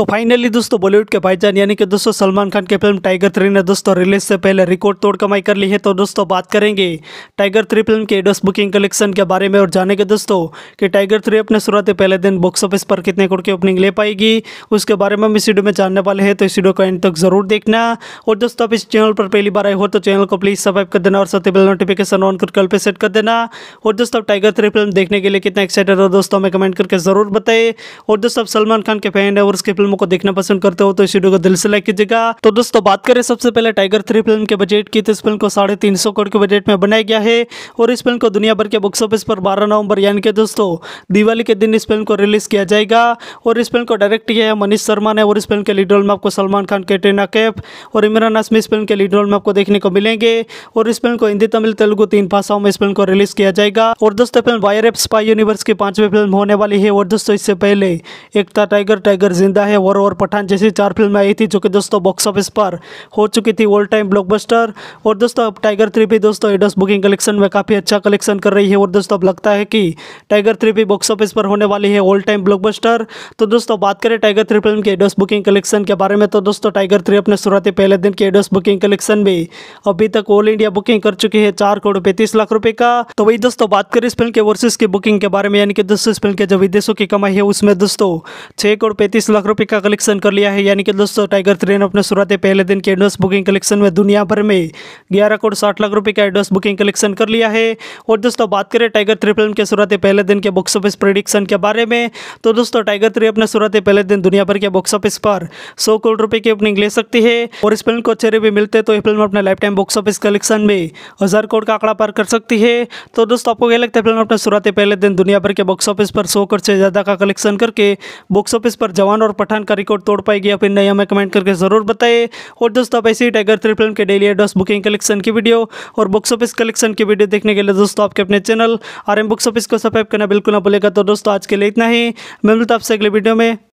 तो फाइनली दोस्तों बॉलीवुड के भाईजान यानी कि दोस्तों सलमान खान की फिल्म टाइगर थ्री ने दोस्तों रिलीज से पहले रिकॉर्ड तोड़ कमाई कर ली है तो दोस्तों बात करेंगे टाइगर थ्री फिल्म के एडोस बुकिंग कलेक्शन के बारे में और जानेंगे दोस्तों कि टाइगर थ्री अपने शुरुआती पहले दिन बॉक्स ऑफिस पर कितने करोड़ की ओपनिंग ले पाएगी उसके बारे में हम इस वीडियो में जानने वाले हैं तो इस वीडियो को एंड तक जरूर देखना और दोस्तों आप इस चैनल पर पहली बार आए हो तो चैनल को प्लीज़ सब्सक्राइब कर देना और साथ ही बेल नोटिफिकेशन ऑन कर कल पर सेट कर देना और दोस्तों आप टाइगर थ्री फिल्म देखने के लिए कितना एक्साइटेड हो दोस्तों हमें कमेंट करके ज़रूर बताएं और दोस्तों आप सलमान खान के फैन है और उसकी फिल्म फिल्मों को देखना पसंद करते हो तो इस वीडियो को दिल से लाइक कीजिएगा तो दोस्तों बात करें सबसे पहले टाइगर थ्री फिल्म के बजट की तो इस फिल्म को साढ़े तीन सौ करोड़ के बजट में बनाया गया है और इस फिल्म को दुनिया भर के बॉक्स ऑफिस पर बारह नवंबर यानी कि दोस्तों दिवाली के दिन इस फिल्म को रिलीज किया जाएगा और इस फिल्म को डायरेक्ट किया है मनीष शर्मा ने और इस फिल्म के लीड रोल में आपको सलमान खान कैटरीना कैफ और इमरान हाशमी इस फिल्म के लीड रोल में आपको देखने को मिलेंगे और इस फिल्म को हिंदी तमिल तेलुगु तीन भाषाओं में इस फिल्म को रिलीज किया जाएगा और दोस्तों film Y R F spy universe की पांचवी फिल्म होने वाली है और दोस्तों इससे पहले एकता टाइगर टाइगर जिंदा है वर और पठान जैसी चार फिल्में आई थी जो कि दोस्तों बॉक्स ऑफिस पर हो चुकी थी ऑल टाइम ब्लॉकबस्टर और दोस्तों अब टाइगर थ्री भी दोस्तों एडस बुकिंग कलेक्शन में काफ़ी अच्छा कलेक्शन कर रही है और दोस्तों अब लगता है कि टाइगर थ्री भी बॉक्स ऑफिस पर होने वाली है ऑल टाइम ब्लॉकबस्टर तो दोस्तों बात करें टाइगर थ्री फिल्म के एडस बुकिंग कलेक्शन के बारे में तो दोस्तों टाइगर थ्री अपने शुरुआती पहले दिन के एडस बुकिंग कलेक्शन में अभी तक ऑल इंडिया बुकिंग कर चुकी है चार करोड़ पैंतीस लाख रुपए का तो वही दोस्तों बात करें इस फिल्म के वर्सेस की बुकिंग के बारे में यानी कि दोस्तों इस फिल्म के जो विदेशों की कमाई है उसमें दोस्तों छः करोड़ पैंतीस लाख रुपए रुपये का कलेक्शन कर लिया है यानी कि दोस्तों टाइगर थ्री ने अपने शुरुआत पहले दिन के एडवांस बुकिंग कलेक्शन में दुनिया भर में ग्यारह करोड़ साठ लाख रुपए का एडवांस बुकिंग कलेक्शन कर लिया है और दोस्तों बात करें टाइगर थ्री फिल्म के शुरुआत पहले दिन के बॉक्स ऑफिस प्रोडिक्शन के बारे में तो दोस्तों टाइगर थ्री अपने शुरुआत पहले दिन दुनिया भर के बॉक्स ऑफिस पर सौ करोड़ रुपये की ओपनिंग ले सकती है और इस फिल्म को अच्छे रिव्यू मिलते तो यह फिल्म अपने lifetime box office collection में हज़ार करोड़ का आंकड़ा पार कर सकती है तो दोस्तों आपको यह लगता है फिल्म अपने शुरुआत पहले दिन दुनिया भर के बॉक्स ऑफिस पर सौ करोड़ से ज़्यादा का कलेक्शन करके बॉक्स ऑफिस पर जवान और पठान का रिकॉर्ड तोड़ पाएगी या फिर नहीं हमें कमेंट करके ज़रूर बताइए और दोस्तों आप ऐसे ही टाइगर थ्री फिल्म के डेली एड्रेस बुकिंग कलेक्शन की वीडियो और बुक्स ऑफिस कलेक्शन की वीडियो देखने के लिए दोस्तों आपके अपने channel R M box office को सब्सक्राइब करना बिल्कुल ना भूलेगा तो दोस्तों आज के लिए इतना ही मैं मिलता आपसे अगले वीडियो में